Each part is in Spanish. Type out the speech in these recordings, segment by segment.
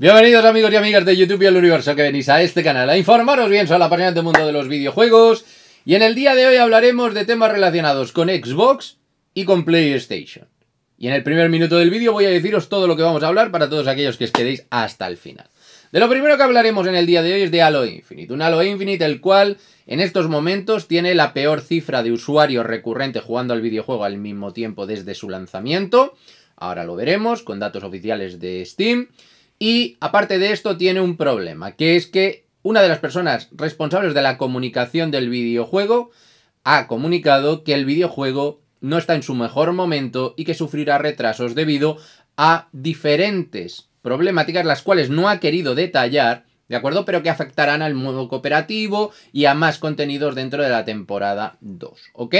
Bienvenidos amigos y amigas de YouTube y el universo que venís a este canal a informaros bien sobre página del mundo de los videojuegos y en el día de hoy hablaremos de temas relacionados con Xbox y con PlayStation. Y en el primer minuto del vídeo voy a deciros todo lo que vamos a hablar para todos aquellos que os quedéis hasta el final. De lo primero que hablaremos en el día de hoy es de Halo Infinite, un Halo Infinite el cual en estos momentos tiene la peor cifra de usuarios recurrentes jugando al videojuego al mismo tiempo desde su lanzamiento, ahora lo veremos con datos oficiales de Steam, y aparte de esto tiene un problema, que es que una de las personas responsables de la comunicación del videojuego ha comunicado que el videojuego no está en su mejor momento y que sufrirá retrasos debido a diferentes problemáticas las cuales no ha querido detallar, ¿de acuerdo? Pero que afectarán al modo cooperativo y a más contenidos dentro de la temporada 2, ¿ok?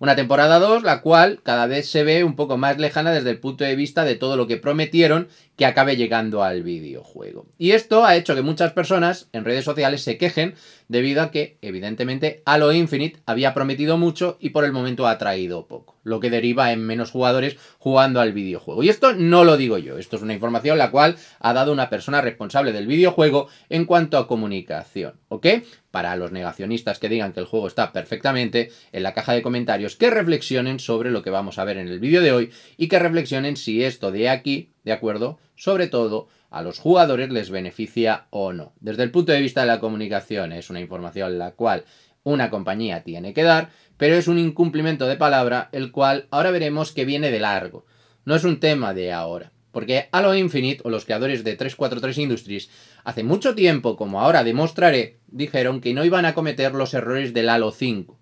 Una temporada 2, la cual cada vez se ve un poco más lejana desde el punto de vista de todo lo que prometieron que acabe llegando al videojuego. Y esto ha hecho que muchas personas en redes sociales se quejen debido a que, evidentemente, Halo Infinite había prometido mucho y por el momento ha traído poco, lo que deriva en menos jugadores jugando al videojuego. Y esto no lo digo yo, esto es una información la cual ha dado una persona responsable del videojuego en cuanto a comunicación, ¿ok? para los negacionistas que digan que el juego está perfectamente, en la caja de comentarios que reflexionen sobre lo que vamos a ver en el vídeo de hoy y que reflexionen si esto de aquí, ¿de acuerdo? Sobre todo a los jugadores les beneficia o no. Desde el punto de vista de la comunicación es una información la cual una compañía tiene que dar, pero es un incumplimiento de palabra el cual ahora veremos que viene de largo. No es un tema de ahora. Porque Halo Infinite o los creadores de 343 Industries hace mucho tiempo, como ahora demostraré, dijeron que no iban a cometer los errores del Halo 5.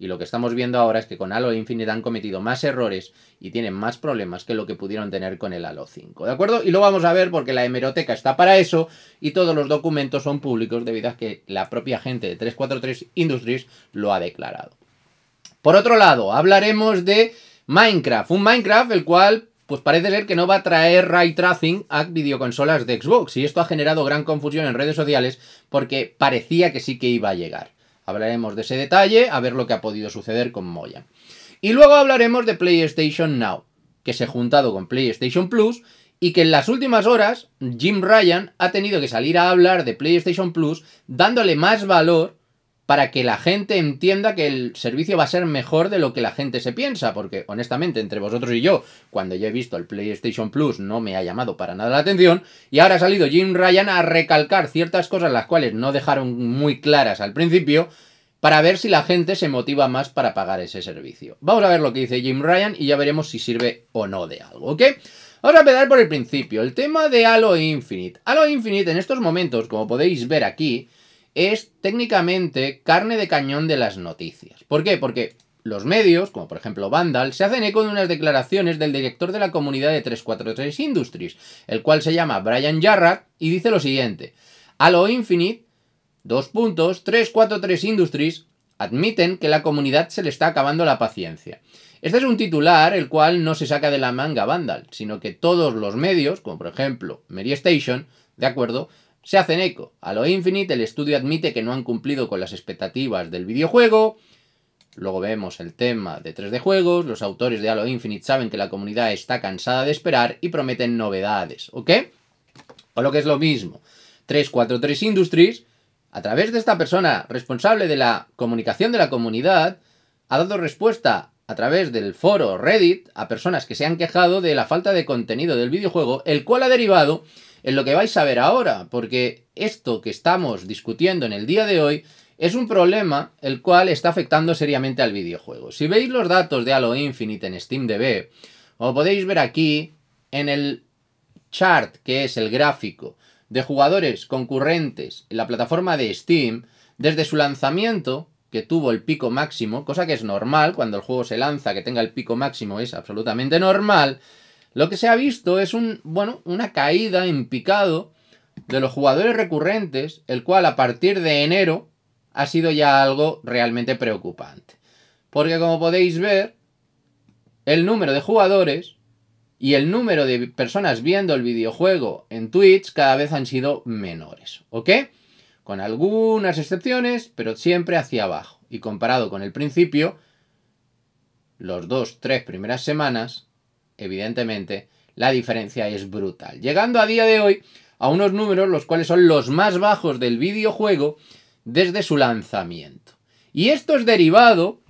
Y lo que estamos viendo ahora es que con Halo Infinite han cometido más errores y tienen más problemas que lo que pudieron tener con el Halo 5. ¿De acuerdo? Y lo vamos a ver porque la hemeroteca está para eso y todos los documentos son públicos debido a que la propia gente de 343 Industries lo ha declarado. Por otro lado, hablaremos de Minecraft. Un Minecraft el cual pues parece ser que no va a traer ray tracing a videoconsolas de Xbox. Y esto ha generado gran confusión en redes sociales porque parecía que sí que iba a llegar. Hablaremos de ese detalle, a ver lo que ha podido suceder con Moya. Y luego hablaremos de PlayStation Now, que se ha juntado con PlayStation Plus y que en las últimas horas Jim Ryan ha tenido que salir a hablar de PlayStation Plus dándole más valor para que la gente entienda que el servicio va a ser mejor de lo que la gente se piensa, porque honestamente entre vosotros y yo, cuando ya he visto el PlayStation Plus no me ha llamado para nada la atención, y ahora ha salido Jim Ryan a recalcar ciertas cosas las cuales no dejaron muy claras al principio, para ver si la gente se motiva más para pagar ese servicio. Vamos a ver lo que dice Jim Ryan y ya veremos si sirve o no de algo, ¿ok? Vamos a empezar por el principio, el tema de Halo Infinite. Halo Infinite en estos momentos, como podéis ver aquí, es técnicamente carne de cañón de las noticias. ¿Por qué? Porque los medios, como por ejemplo Vandal, se hacen eco de unas declaraciones del director de la comunidad de 343 Industries, el cual se llama Brian Jarrett, y dice lo siguiente. A lo Infinite, dos puntos, 343 Industries admiten que la comunidad se le está acabando la paciencia. Este es un titular el cual no se saca de la manga Vandal, sino que todos los medios, como por ejemplo Mary Station, de acuerdo, se hacen eco. A lo Infinite, el estudio admite que no han cumplido con las expectativas del videojuego. Luego vemos el tema de 3D juegos. Los autores de Halo Infinite saben que la comunidad está cansada de esperar y prometen novedades, ¿ok? O lo que es lo mismo, 343 Industries, a través de esta persona responsable de la comunicación de la comunidad, ha dado respuesta a través del foro Reddit a personas que se han quejado de la falta de contenido del videojuego, el cual ha derivado en lo que vais a ver ahora, porque esto que estamos discutiendo en el día de hoy es un problema el cual está afectando seriamente al videojuego. Si veis los datos de Halo Infinite en SteamDB, o podéis ver aquí en el chart, que es el gráfico de jugadores concurrentes en la plataforma de Steam, desde su lanzamiento que tuvo el pico máximo, cosa que es normal, cuando el juego se lanza, que tenga el pico máximo es absolutamente normal, lo que se ha visto es un, bueno, una caída en picado de los jugadores recurrentes, el cual a partir de enero ha sido ya algo realmente preocupante. Porque como podéis ver, el número de jugadores y el número de personas viendo el videojuego en Twitch cada vez han sido menores, ¿ok? con algunas excepciones, pero siempre hacia abajo. Y comparado con el principio, los dos, tres primeras semanas, evidentemente, la diferencia es brutal. Llegando a día de hoy a unos números los cuales son los más bajos del videojuego desde su lanzamiento. Y esto es derivado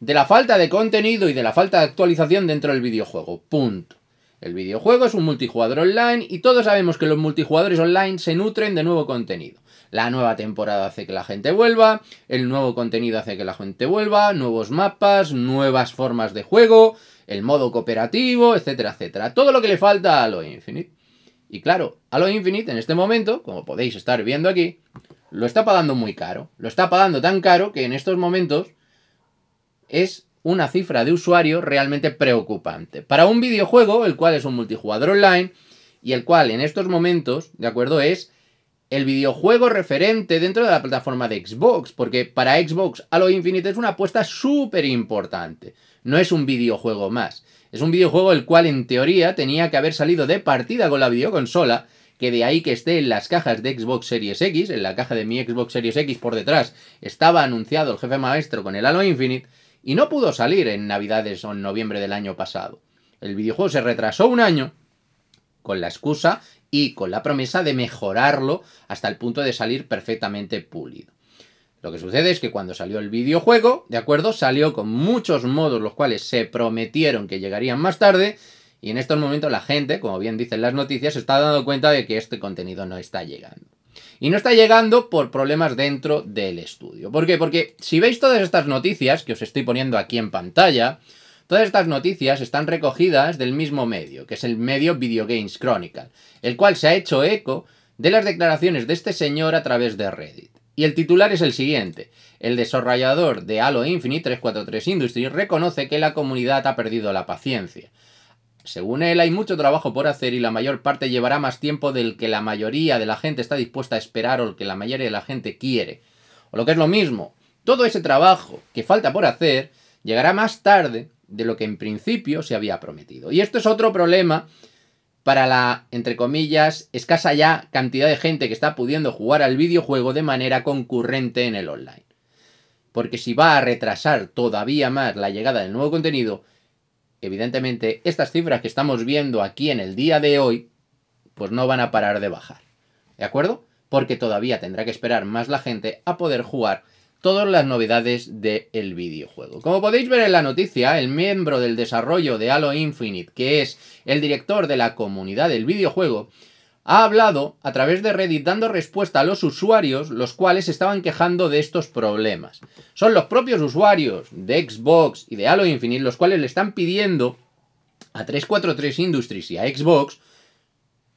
de la falta de contenido y de la falta de actualización dentro del videojuego. Punto. El videojuego es un multijugador online y todos sabemos que los multijugadores online se nutren de nuevo contenido. La nueva temporada hace que la gente vuelva, el nuevo contenido hace que la gente vuelva, nuevos mapas, nuevas formas de juego, el modo cooperativo, etcétera, etcétera. Todo lo que le falta a Halo Infinite. Y claro, Halo Infinite en este momento, como podéis estar viendo aquí, lo está pagando muy caro. Lo está pagando tan caro que en estos momentos es una cifra de usuario realmente preocupante. Para un videojuego, el cual es un multijugador online, y el cual en estos momentos, ¿de acuerdo? Es el videojuego referente dentro de la plataforma de Xbox, porque para Xbox Halo Infinite es una apuesta súper importante, no es un videojuego más. Es un videojuego el cual en teoría tenía que haber salido de partida con la videoconsola, que de ahí que esté en las cajas de Xbox Series X, en la caja de mi Xbox Series X por detrás, estaba anunciado el jefe maestro con el Halo Infinite, y no pudo salir en Navidades o en noviembre del año pasado. El videojuego se retrasó un año, con la excusa y con la promesa de mejorarlo hasta el punto de salir perfectamente pulido. Lo que sucede es que cuando salió el videojuego, ¿de acuerdo? Salió con muchos modos los cuales se prometieron que llegarían más tarde y en estos momentos la gente, como bien dicen las noticias, se está dando cuenta de que este contenido no está llegando. Y no está llegando por problemas dentro del estudio. ¿Por qué? Porque si veis todas estas noticias que os estoy poniendo aquí en pantalla, Todas estas noticias están recogidas del mismo medio, que es el medio Video Games Chronicle, el cual se ha hecho eco de las declaraciones de este señor a través de Reddit. Y el titular es el siguiente. El desarrollador de Halo Infinite 343 Industries reconoce que la comunidad ha perdido la paciencia. Según él, hay mucho trabajo por hacer y la mayor parte llevará más tiempo del que la mayoría de la gente está dispuesta a esperar o el que la mayoría de la gente quiere. O lo que es lo mismo, todo ese trabajo que falta por hacer llegará más tarde de lo que en principio se había prometido. Y esto es otro problema para la, entre comillas, escasa ya cantidad de gente que está pudiendo jugar al videojuego de manera concurrente en el online. Porque si va a retrasar todavía más la llegada del nuevo contenido, evidentemente estas cifras que estamos viendo aquí en el día de hoy, pues no van a parar de bajar. ¿De acuerdo? Porque todavía tendrá que esperar más la gente a poder jugar todas las novedades del videojuego. Como podéis ver en la noticia, el miembro del desarrollo de Halo Infinite, que es el director de la comunidad del videojuego, ha hablado a través de Reddit dando respuesta a los usuarios, los cuales estaban quejando de estos problemas. Son los propios usuarios de Xbox y de Halo Infinite los cuales le están pidiendo a 343 Industries y a Xbox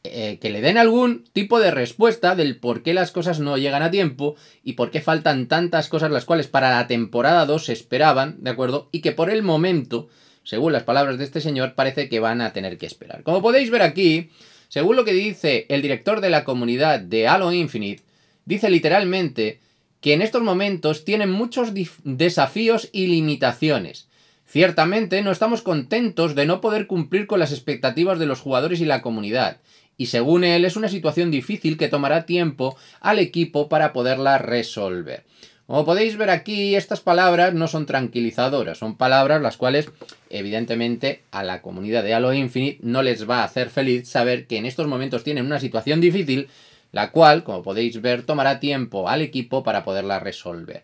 eh, que le den algún tipo de respuesta del por qué las cosas no llegan a tiempo y por qué faltan tantas cosas las cuales para la temporada 2 se esperaban, ¿de acuerdo? Y que por el momento, según las palabras de este señor, parece que van a tener que esperar. Como podéis ver aquí, según lo que dice el director de la comunidad de Halo Infinite, dice literalmente que en estos momentos tienen muchos desafíos y limitaciones. Ciertamente no estamos contentos de no poder cumplir con las expectativas de los jugadores y la comunidad, y según él es una situación difícil que tomará tiempo al equipo para poderla resolver. Como podéis ver aquí, estas palabras no son tranquilizadoras, son palabras las cuales evidentemente a la comunidad de Halo Infinite no les va a hacer feliz saber que en estos momentos tienen una situación difícil, la cual, como podéis ver, tomará tiempo al equipo para poderla resolver.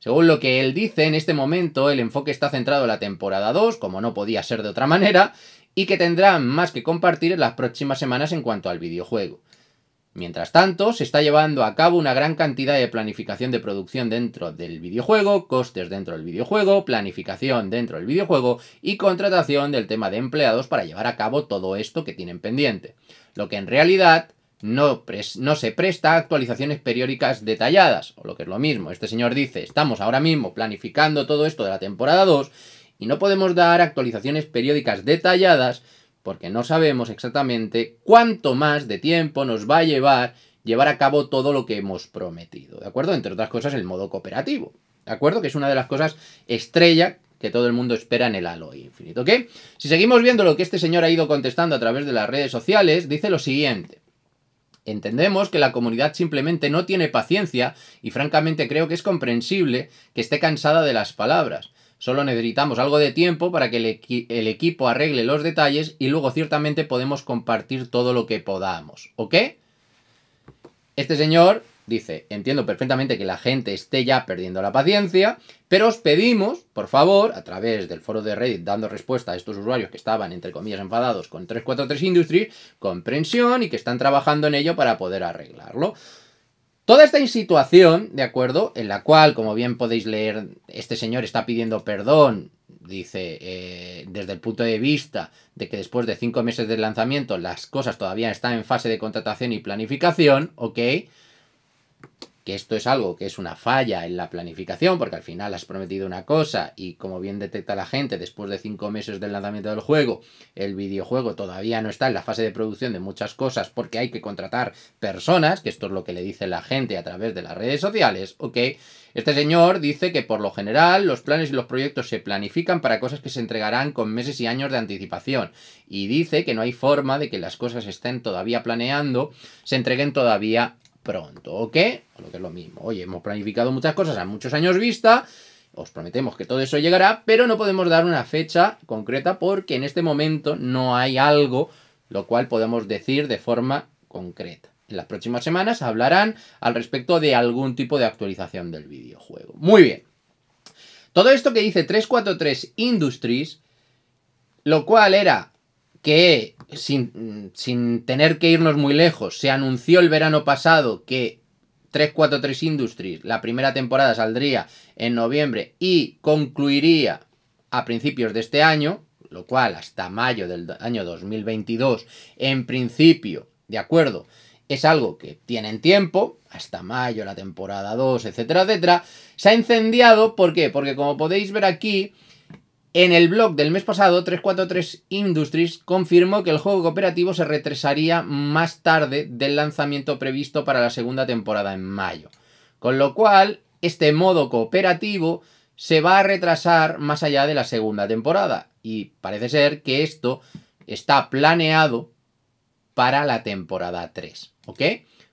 Según lo que él dice, en este momento el enfoque está centrado en la temporada 2, como no podía ser de otra manera, y que tendrán más que compartir en las próximas semanas en cuanto al videojuego. Mientras tanto, se está llevando a cabo una gran cantidad de planificación de producción dentro del videojuego, costes dentro del videojuego, planificación dentro del videojuego y contratación del tema de empleados para llevar a cabo todo esto que tienen pendiente. Lo que en realidad no, se presta a actualizaciones periódicas detalladas, o lo que es lo mismo, este señor dice, estamos ahora mismo planificando todo esto de la temporada 2 y no podemos dar actualizaciones periódicas detalladas porque no sabemos exactamente cuánto más de tiempo nos va a llevar llevar a cabo todo lo que hemos prometido, ¿de acuerdo? Entre otras cosas, el modo cooperativo, ¿de acuerdo? Que es una de las cosas estrella que todo el mundo espera en el Halo Infinite, ¿ok? Si seguimos viendo lo que este señor ha ido contestando a través de las redes sociales, dice lo siguiente. Entendemos que la comunidad simplemente no tiene paciencia y francamente creo que es comprensible que esté cansada de las palabras. Solo necesitamos algo de tiempo para que el, equipo arregle los detalles y luego ciertamente podemos compartir todo lo que podamos. ¿Ok? Este señor dice, entiendo perfectamente que la gente esté ya perdiendo la paciencia, pero os pedimos, por favor, a través del foro de Reddit dando respuesta a estos usuarios que estaban, entre comillas, enfadados con 343 Industries, comprensión y que están trabajando en ello para poder arreglarlo. Toda esta situación, ¿de acuerdo? En la cual, como bien podéis leer, este señor está pidiendo perdón, dice, eh, desde el punto de vista de que después de cinco meses de lanzamiento las cosas todavía están en fase de contratación y planificación, ¿ok? que esto es algo que es una falla en la planificación, porque al final has prometido una cosa y como bien detecta la gente, después de cinco meses del lanzamiento del juego, el videojuego todavía no está en la fase de producción de muchas cosas porque hay que contratar personas, que esto es lo que le dice la gente a través de las redes sociales, ok. Este señor dice que por lo general los planes y los proyectos se planifican para cosas que se entregarán con meses y años de anticipación y dice que no hay forma de que las cosas estén todavía planeando, se entreguen todavía pronto, ¿ok? O lo que es lo mismo. Oye, hemos planificado muchas cosas a muchos años vista, os prometemos que todo eso llegará, pero no podemos dar una fecha concreta porque en este momento no hay algo lo cual podemos decir de forma concreta. En las próximas semanas hablarán al respecto de algún tipo de actualización del videojuego. Muy bien. Todo esto que dice 343 Industries, lo cual era que sin, tener que irnos muy lejos, se anunció el verano pasado que 343 Industries, la primera temporada saldría en noviembre y concluiría a principios de este año, lo cual hasta mayo del año 2022, en principio, de acuerdo, es algo que tienen tiempo, hasta mayo, la temporada 2, etcétera, etcétera, se ha incendiado, ¿por qué? Porque como podéis ver aquí, en el blog del mes pasado, 343 Industries confirmó que el juego cooperativo se retrasaría más tarde del lanzamiento previsto para la segunda temporada en mayo. Con lo cual, este modo cooperativo se va a retrasar más allá de la segunda temporada. Y parece ser que esto está planeado para la temporada 3. ¿Ok?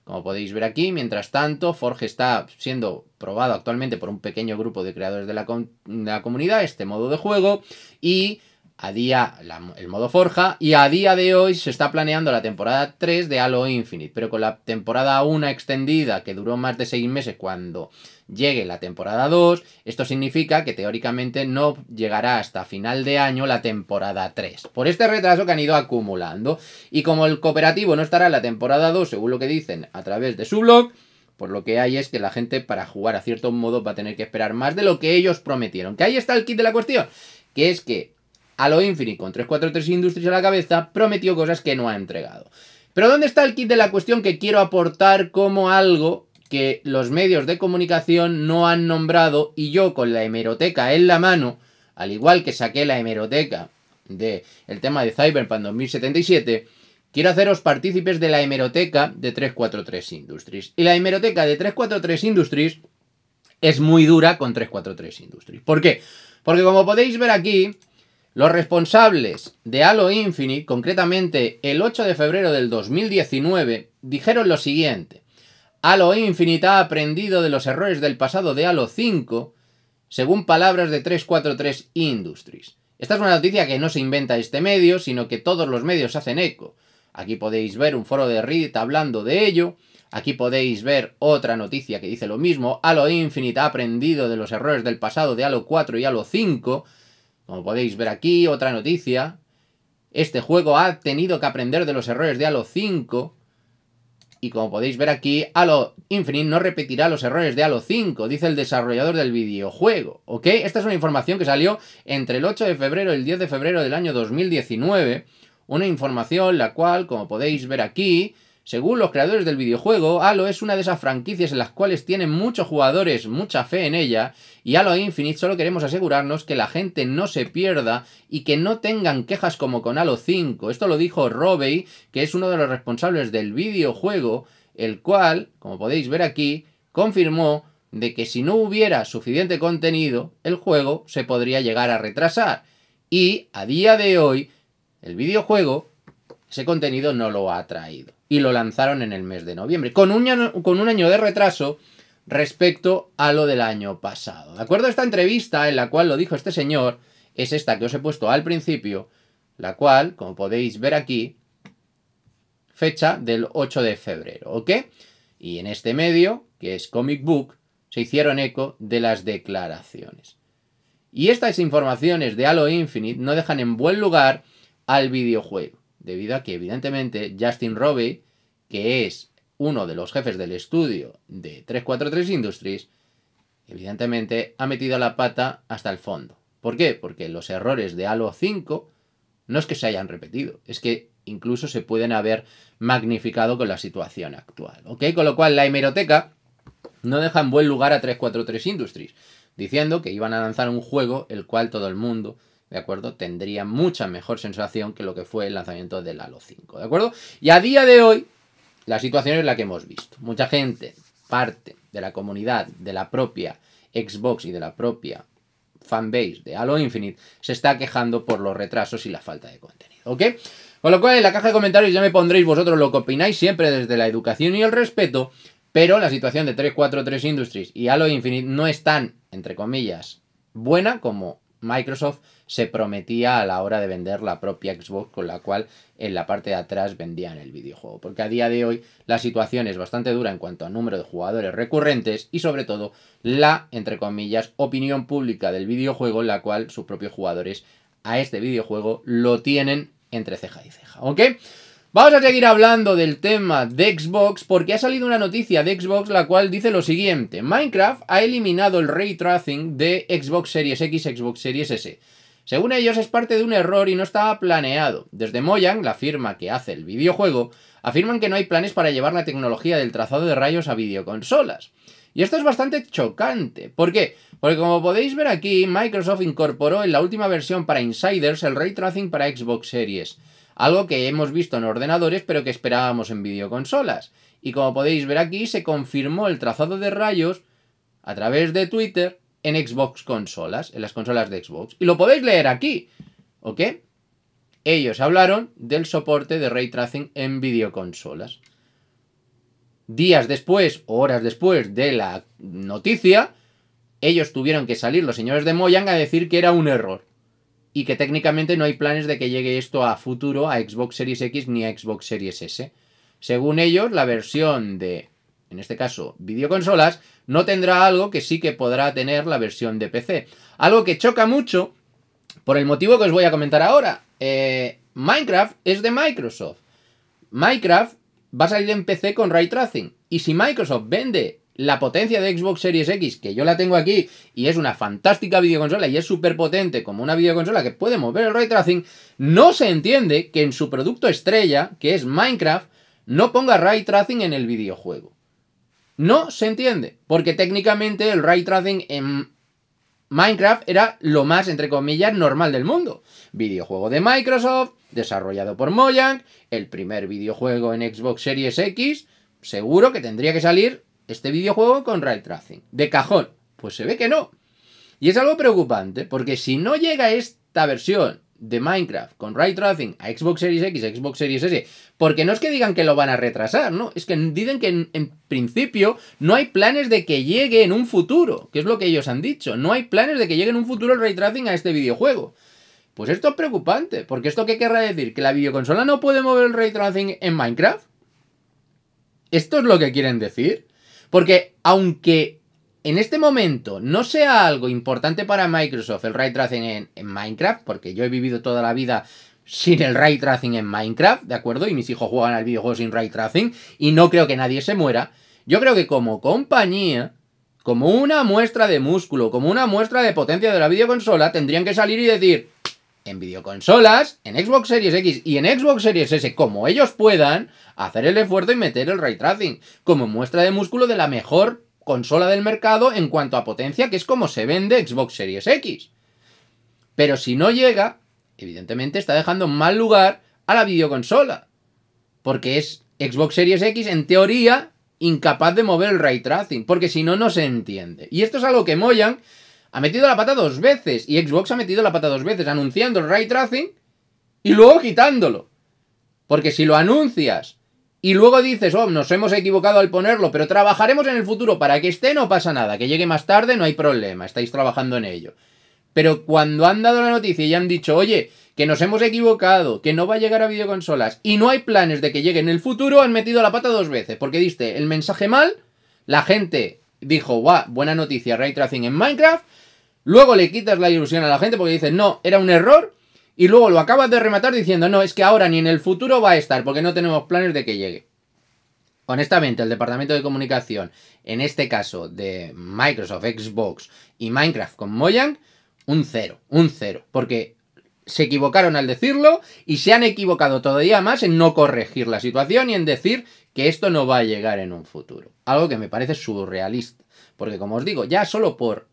Como podéis ver aquí, mientras tanto, Forge está siendo probado actualmente por un pequeño grupo de creadores de la, de la comunidad, este modo de juego, y a día el modo forja y a día de hoy se está planeando la temporada 3 de Halo Infinite, pero con la temporada 1 extendida que duró más de 6 meses cuando llegue la temporada 2, esto significa que teóricamente no llegará hasta final de año la temporada 3. Por este retraso que han ido acumulando y como el cooperativo no estará en la temporada 2, según lo que dicen a través de su blog, por pues lo que hay es que la gente para jugar a cierto modo va a tener que esperar más de lo que ellos prometieron. Que ahí está el kit de la cuestión, que es que a lo infinito, con 343 Industries a la cabeza prometió cosas que no ha entregado. Pero ¿dónde está el kit de la cuestión que quiero aportar como algo que los medios de comunicación no han nombrado y yo con la hemeroteca en la mano, al igual que saqué la hemeroteca del el tema de Cyberpunk 2077, quiero haceros partícipes de la hemeroteca de 343 Industries. Y la hemeroteca de 343 Industries es muy dura con 343 Industries. ¿Por qué? Porque como podéis ver aquí, los responsables de Halo Infinite, concretamente el 8 de febrero del 2019, dijeron lo siguiente. Halo Infinite ha aprendido de los errores del pasado de Halo 5, según palabras de 343 Industries. Esta es una noticia que no se inventa este medio, sino que todos los medios hacen eco. Aquí podéis ver un foro de Reddit hablando de ello. Aquí podéis ver otra noticia que dice lo mismo. Halo Infinite ha aprendido de los errores del pasado de Halo 4 y Halo 5. Como podéis ver aquí, otra noticia. Este juego ha tenido que aprender de los errores de Halo 5. Y como podéis ver aquí, Halo Infinite no repetirá los errores de Halo 5, dice el desarrollador del videojuego, ¿ok? Esta es una información que salió entre el 8 de febrero y el 10 de febrero del año 2019. Una información la cual, como podéis ver aquí, según los creadores del videojuego, Halo es una de esas franquicias en las cuales tienen muchos jugadores mucha fe en ella, y Halo Infinite solo queremos asegurarnos que la gente no se pierda y que no tengan quejas como con Halo 5. Esto lo dijo Robey, que es uno de los responsables del videojuego, el cual, como podéis ver aquí, confirmó de que si no hubiera suficiente contenido, el juego se podría llegar a retrasar. Y a día de hoy, el videojuego, ese contenido no lo ha traído y lo lanzaron en el mes de noviembre, con un año, con un año de retraso respecto a lo del año pasado. De acuerdo a esta entrevista en la cual lo dijo este señor, es esta que os he puesto al principio, la cual, como podéis ver aquí, fecha del 8 de febrero, ¿ok? Y en este medio, que es Comic Book, se hicieron eco de las declaraciones. Y estas informaciones de Halo Infinite no dejan en buen lugar al videojuego debido a que evidentemente Justin Robbie, que es uno de los jefes del estudio de 343 Industries, evidentemente ha metido la pata hasta el fondo. ¿Por qué? Porque los errores de Halo 5 no es que se hayan repetido, es que incluso se pueden haber magnificado con la situación actual. ¿Ok? Con lo cual la hemeroteca no deja en buen lugar a 343 Industries, diciendo que iban a lanzar un juego el cual todo el mundo ¿de acuerdo? Tendría mucha mejor sensación que lo que fue el lanzamiento del Halo 5, ¿de acuerdo? Y a día de hoy, la situación es la que hemos visto. Mucha gente, parte de la comunidad, de la propia Xbox y de la propia fanbase de Halo Infinite, se está quejando por los retrasos y la falta de contenido, ¿ok? Con lo cual, en la caja de comentarios ya me pondréis vosotros lo que opináis, siempre desde la educación y el respeto, pero la situación de 343 Industries y Halo Infinite no es tan, entre comillas, buena como Microsoft se prometía a la hora de vender la propia Xbox con la cual en la parte de atrás vendían el videojuego. Porque a día de hoy la situación es bastante dura en cuanto a número de jugadores recurrentes y sobre todo la, entre comillas, opinión pública del videojuego, en la cual sus propios jugadores a este videojuego lo tienen entre ceja y ceja. ¿Ok? Vamos a seguir hablando del tema de Xbox porque ha salido una noticia de Xbox la cual dice lo siguiente. Minecraft ha eliminado el ray tracing de Xbox Series X, Xbox Series S. Según ellos es parte de un error y no estaba planeado. Desde Mojang, la firma que hace el videojuego, afirman que no hay planes para llevar la tecnología del trazado de rayos a videoconsolas. Y esto es bastante chocante. ¿Por qué? Porque como podéis ver aquí, Microsoft incorporó en la última versión para insiders el ray tracing para Xbox Series. Algo que hemos visto en ordenadores pero que esperábamos en videoconsolas. Y como podéis ver aquí, se confirmó el trazado de rayos a través de Twitter en Xbox consolas, en las consolas de Xbox. Y lo podéis leer aquí, ¿ok? Ellos hablaron del soporte de ray tracing en videoconsolas. Días después, horas después de la noticia, ellos tuvieron que salir, los señores de Mojang, a decir que era un error. Y que técnicamente no hay planes de que llegue esto a futuro a Xbox Series X ni a Xbox Series S. Según ellos, la versión de en este caso videoconsolas, no tendrá algo que sí que podrá tener la versión de PC. Algo que choca mucho por el motivo que os voy a comentar ahora. Eh, Minecraft es de Microsoft. Minecraft va a salir en PC con ray tracing. Y si Microsoft vende la potencia de Xbox Series X, que yo la tengo aquí, y es una fantástica videoconsola y es súper potente como una videoconsola que puede mover el ray tracing, no se entiende que en su producto estrella, que es Minecraft, no ponga ray tracing en el videojuego. No se entiende, porque técnicamente el ray tracing en Minecraft era lo más, entre comillas, normal del mundo. Videojuego de Microsoft, desarrollado por Mojang, el primer videojuego en Xbox Series X, seguro que tendría que salir este videojuego con ray tracing. De cajón, pues se ve que no. Y es algo preocupante, porque si no llega esta versión de Minecraft con Ray Tracing a Xbox Series X, Xbox Series S, porque no es que digan que lo van a retrasar, ¿no? Es que dicen que en, principio no hay planes de que llegue en un futuro, que es lo que ellos han dicho, no hay planes de que llegue en un futuro el Ray Tracing a este videojuego. Pues esto es preocupante, porque esto qué querrá decir, que la videoconsola no puede mover el Ray Tracing en Minecraft. ¿Esto es lo que quieren decir? Porque aunque en este momento no sea algo importante para Microsoft el ray tracing en, Minecraft, porque yo he vivido toda la vida sin el ray tracing en Minecraft, ¿de acuerdo? Y mis hijos juegan al videojuego sin ray tracing y no creo que nadie se muera. Yo creo que como compañía, como una muestra de músculo, como una muestra de potencia de la videoconsola, tendrían que salir y decir, en videoconsolas, en Xbox Series X y en Xbox Series S, como ellos puedan, hacer el esfuerzo y meter el ray tracing como muestra de músculo de la mejor consola del mercado en cuanto a potencia, que es como se vende Xbox Series X. Pero si no llega, evidentemente está dejando mal lugar a la videoconsola. Porque es Xbox Series X, en teoría, incapaz de mover el ray tracing, porque si no, no se entiende. Y esto es algo que Moyan ha metido la pata dos veces, y Xbox ha metido la pata dos veces, anunciando el ray tracing y luego quitándolo. Porque si lo anuncias y luego dices, oh, nos hemos equivocado al ponerlo, pero trabajaremos en el futuro para que esté, no pasa nada, que llegue más tarde, no hay problema, estáis trabajando en ello. Pero cuando han dado la noticia y han dicho, oye, que nos hemos equivocado, que no va a llegar a videoconsolas y no hay planes de que llegue en el futuro, han metido la pata dos veces, porque diste el mensaje mal, la gente dijo, guau, buena noticia, ray tracing en Minecraft, luego le quitas la ilusión a la gente porque dices, no, era un error, y luego lo acabas de rematar diciendo, no, es que ahora ni en el futuro va a estar, porque no tenemos planes de que llegue. Honestamente, el departamento de comunicación, en este caso de Microsoft, Xbox y Minecraft con Mojang, un cero, un cero, porque se equivocaron al decirlo y se han equivocado todavía más en no corregir la situación y en decir que esto no va a llegar en un futuro. Algo que me parece surrealista, porque como os digo, ya solo por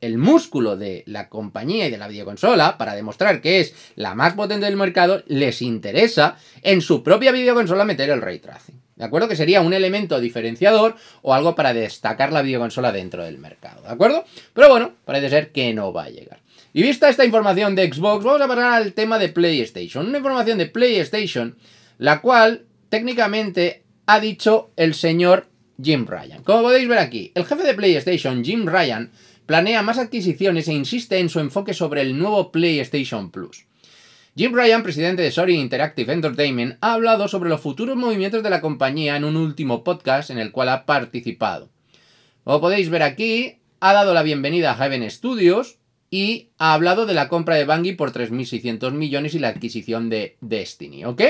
el músculo de la compañía y de la videoconsola para demostrar que es la más potente del mercado, les interesa en su propia videoconsola meter el ray tracing. ¿De acuerdo? Que sería un elemento diferenciador o algo para destacar la videoconsola dentro del mercado. ¿De acuerdo? Pero bueno, parece ser que no va a llegar. Y vista esta información de Xbox, vamos a pasar al tema de PlayStation. Una información de PlayStation, la cual técnicamente ha dicho el señor Jim Ryan. Como podéis ver aquí, el jefe de PlayStation, Jim Ryan, planea más adquisiciones e insiste en su enfoque sobre el nuevo PlayStation Plus. Jim Ryan, presidente de Sony Interactive Entertainment, ha hablado sobre los futuros movimientos de la compañía en un último podcast en el cual ha participado. Como podéis ver aquí, ha dado la bienvenida a Heaven Studios, y ha hablado de la compra de Bungie por 3.600 millones y la adquisición de Destiny, ¿ok?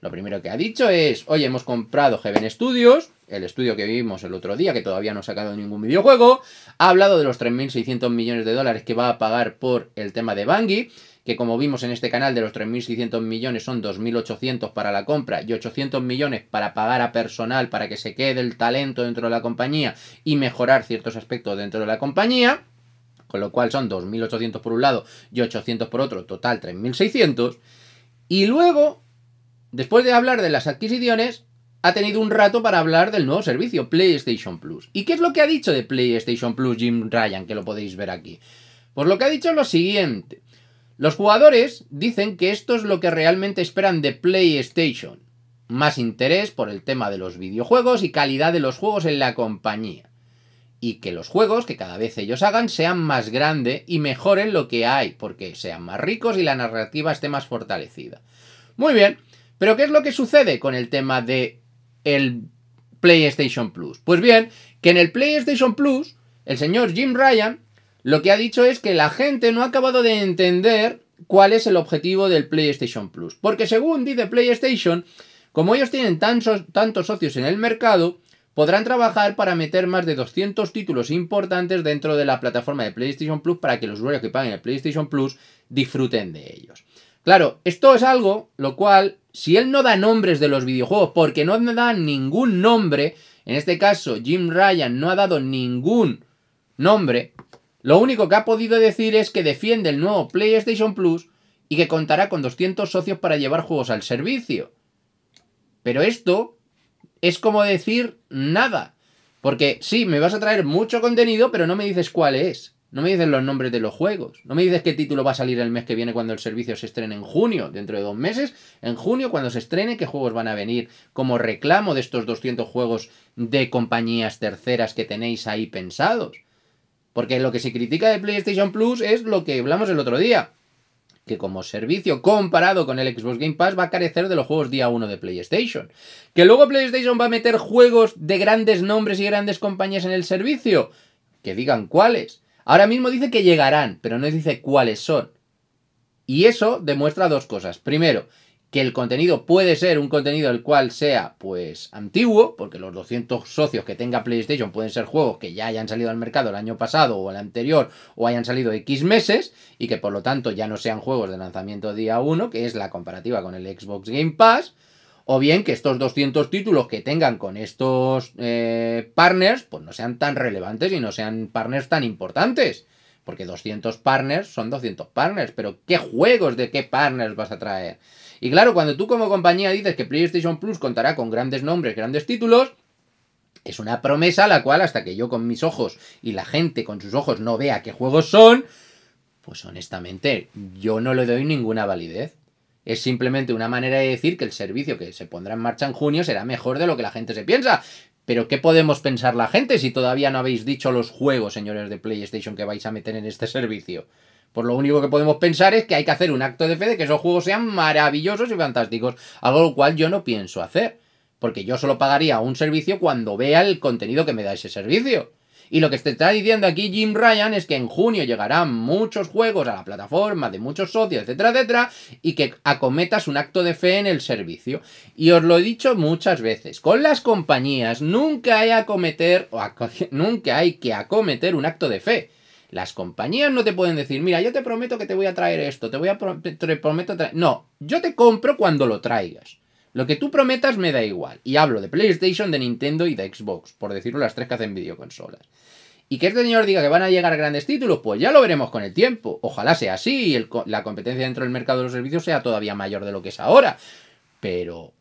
Lo primero que ha dicho es, oye, hemos comprado Heaven Studios, el estudio que vimos el otro día, que todavía no ha sacado ningún videojuego, ha hablado de los 3.600 millones de dólares que va a pagar por el tema de Bungie, que como vimos en este canal de los 3.600 millones son 2.800 para la compra y 800 millones para pagar a personal para que se quede el talento dentro de la compañía y mejorar ciertos aspectos dentro de la compañía con lo cual son 2.800 por un lado y 800 por otro, total 3.600. Y luego, después de hablar de las adquisiciones, ha tenido un rato para hablar del nuevo servicio, PlayStation Plus. ¿Y qué es lo que ha dicho de PlayStation Plus Jim Ryan, que lo podéis ver aquí? Pues lo que ha dicho es lo siguiente. Los jugadores dicen que esto es lo que realmente esperan de PlayStation. Más interés por el tema de los videojuegos y calidad de los juegos en la compañía y que los juegos que cada vez ellos hagan sean más grandes y mejoren lo que hay, porque sean más ricos y la narrativa esté más fortalecida. Muy bien, pero ¿qué es lo que sucede con el tema de el PlayStation Plus? Pues bien, que en el PlayStation Plus, el señor Jim Ryan lo que ha dicho es que la gente no ha acabado de entender cuál es el objetivo del PlayStation Plus, porque según dice PlayStation, como ellos tienen tantos socios en el mercado, podrán trabajar para meter más de 200 títulos importantes dentro de la plataforma de PlayStation Plus para que los usuarios que paguen el PlayStation Plus disfruten de ellos. Claro, esto es algo lo cual, si él no da nombres de los videojuegos, porque no da ningún nombre, en este caso Jim Ryan no ha dado ningún nombre, lo único que ha podido decir es que defiende el nuevo PlayStation Plus y que contará con 200 socios para llevar juegos al servicio. Pero esto es como decir nada. Porque sí, me vas a traer mucho contenido, pero no me dices cuál es. No me dices los nombres de los juegos. No me dices qué título va a salir el mes que viene cuando el servicio se estrene en junio, dentro de dos meses. En junio, cuando se estrene, qué juegos van a venir como reclamo de estos 200 juegos de compañías terceras que tenéis ahí pensados. Porque lo que se critica de PlayStation Plus es lo que hablamos el otro día que como servicio comparado con el Xbox Game Pass va a carecer de los juegos día 1 de PlayStation. Que luego PlayStation va a meter juegos de grandes nombres y grandes compañías en el servicio. Que digan cuáles. Ahora mismo dice que llegarán, pero no dice cuáles son. Y eso demuestra dos cosas. Primero, que el contenido puede ser un contenido el cual sea pues antiguo, porque los 200 socios que tenga PlayStation pueden ser juegos que ya hayan salido al mercado el año pasado o el anterior o hayan salido X meses y que por lo tanto ya no sean juegos de lanzamiento día 1, que es la comparativa con el Xbox Game Pass, o bien que estos 200 títulos que tengan con estos eh, partners pues no sean tan relevantes y no sean partners tan importantes. Porque 200 partners son 200 partners, pero ¿qué juegos de qué partners vas a traer? Y claro, cuando tú como compañía dices que PlayStation Plus contará con grandes nombres, grandes títulos, es una promesa la cual hasta que yo con mis ojos y la gente con sus ojos no vea qué juegos son, pues honestamente yo no le doy ninguna validez. Es simplemente una manera de decir que el servicio que se pondrá en marcha en junio será mejor de lo que la gente se piensa. Pero ¿qué podemos pensar la gente si todavía no habéis dicho los juegos, señores de PlayStation, que vais a meter en este servicio? Pues lo único que podemos pensar es que hay que hacer un acto de fe de que esos juegos sean maravillosos y fantásticos, algo lo cual yo no pienso hacer, porque yo solo pagaría un servicio cuando vea el contenido que me da ese servicio. Y lo que te está diciendo aquí Jim Ryan es que en junio llegarán muchos juegos a la plataforma de muchos socios, etcétera, etcétera, y que acometas un acto de fe en el servicio. Y os lo he dicho muchas veces, con las compañías nunca hay acometer, o nunca hay que acometer un acto de fe. Las compañías no te pueden decir, mira, yo te prometo que te voy a traer esto, te voy a te prometo traer... No, yo te compro cuando lo traigas. Lo que tú prometas me da igual. Y hablo de PlayStation, de Nintendo y de Xbox, por decirlo las tres que hacen videoconsolas. Y que este señor diga que van a llegar grandes títulos, pues ya lo veremos con el tiempo. Ojalá sea así y la competencia dentro del mercado de los servicios sea todavía mayor de lo que es ahora. Pero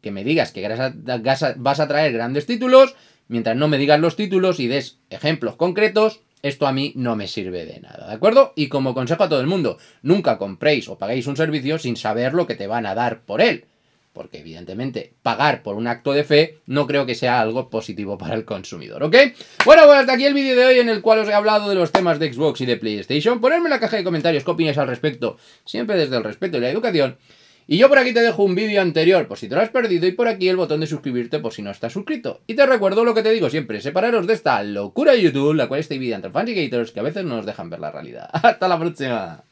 que me digas que vas a traer grandes títulos, mientras no me digas los títulos y des ejemplos concretos, esto a mí no me sirve de nada, ¿de acuerdo? Y como consejo a todo el mundo, nunca compréis o paguéis un servicio sin saber lo que te van a dar por él. Porque evidentemente pagar por un acto de fe no creo que sea algo positivo para el consumidor, ¿ok? Bueno, pues hasta aquí el vídeo de hoy en el cual os he hablado de los temas de Xbox y de PlayStation. Ponedme en la caja de comentarios qué opináis al respecto, siempre desde el respeto y la educación. Y yo por aquí te dejo un vídeo anterior por si te lo has perdido y por aquí el botón de suscribirte por si no estás suscrito. Y te recuerdo lo que te digo siempre, separaros de esta locura de YouTube, la cual está dividida entre fans que a veces no nos dejan ver la realidad. ¡Hasta la próxima!